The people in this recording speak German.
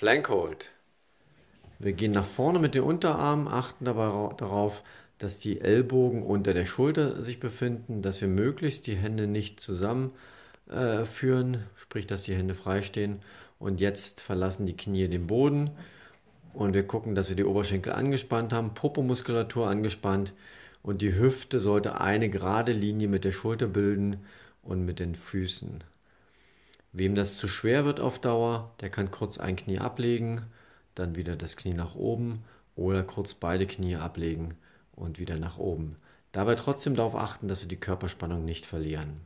Plank Hold. Wir gehen nach vorne mit den Unterarmen, achten dabei darauf, dass die Ellbogen unter der Schulter sich befinden, dass wir möglichst die Hände nicht zusammenführen, äh, sprich, dass die Hände freistehen. Und jetzt verlassen die Knie den Boden und wir gucken, dass wir die Oberschenkel angespannt haben, Popomuskulatur angespannt und die Hüfte sollte eine gerade Linie mit der Schulter bilden und mit den Füßen. Wem das zu schwer wird auf Dauer, der kann kurz ein Knie ablegen, dann wieder das Knie nach oben oder kurz beide Knie ablegen und wieder nach oben. Dabei trotzdem darauf achten, dass wir die Körperspannung nicht verlieren.